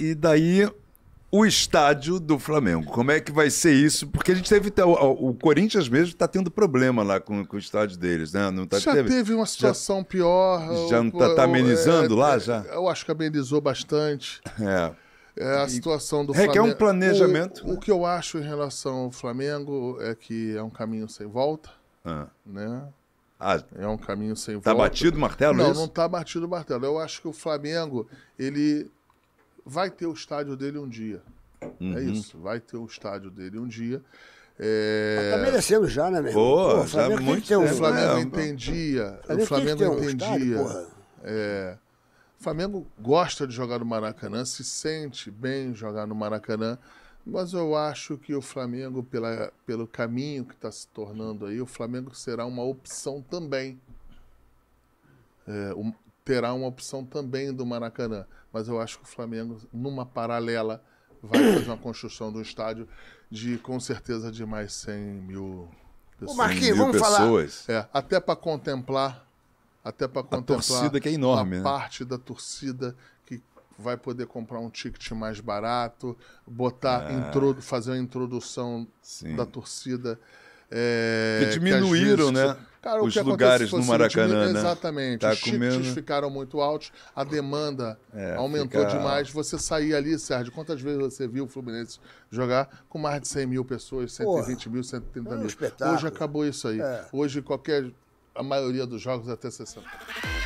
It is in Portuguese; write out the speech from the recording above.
E daí o estádio do Flamengo. Como é que vai ser isso? Porque a gente teve. O, o Corinthians mesmo está tendo problema lá com, com, o estádio deles, né? Não tá, já teve, teve uma situação já, pior. Já não está tá é, amenizando é, lá? já? Eu acho que amenizou bastante. É. é a situação do Requer é Flamengo. é um planejamento. O, né? o, que eu acho em relação ao Flamengo é que é um caminho sem volta. Ah. Né? Ah, é um caminho sem tá volta. Está batido o martelo? Não, é isso? não tá batido o martelo. Eu acho que o Flamengo, ele vai ter o estádio dele um dia. É uhum. É isso, vai ter o estádio dele um dia. É... Ah, tá merecendo já, né, meu irmão? Pô, Pô, Flamengo, muito um... o Flamengo é, entendia. Flamengo o Flamengo entendia. Estádio, é... O Flamengo gosta de jogar no Maracanã, se sente bem jogar no Maracanã, mas eu acho que o Flamengo, pela, pelo caminho que está se tornando aí, o Flamengo será uma opção também. É, o, terá uma opção também do Maracanã. Mas eu acho que o Flamengo, numa paralela, vai fazer uma construção do estádio de, com certeza, de mais 100 mil pessoas. Marquinhos, vamos pessoas. falar. É, até para contemplar. Até para contemplar. torcida que é enorme. A né? parte da torcida que vai poder comprar um ticket mais barato, botar, ah. fazer uma introdução Sim. da torcida é, que diminuíram, que vezes, né? Cara, os lugares no Maracanã. né? Exatamente. Tá os comendo... tickets né? ficaram muito altos, a demanda é, aumentou fica... demais. Você sair ali, Sérgio, quantas vezes você viu o Fluminense jogar com mais de 100 mil pessoas, 120 Porra, mil, 130 é um mil? Espetáculo. Hoje acabou isso aí. É. Hoje qualquer. A maioria dos jogos é até 60.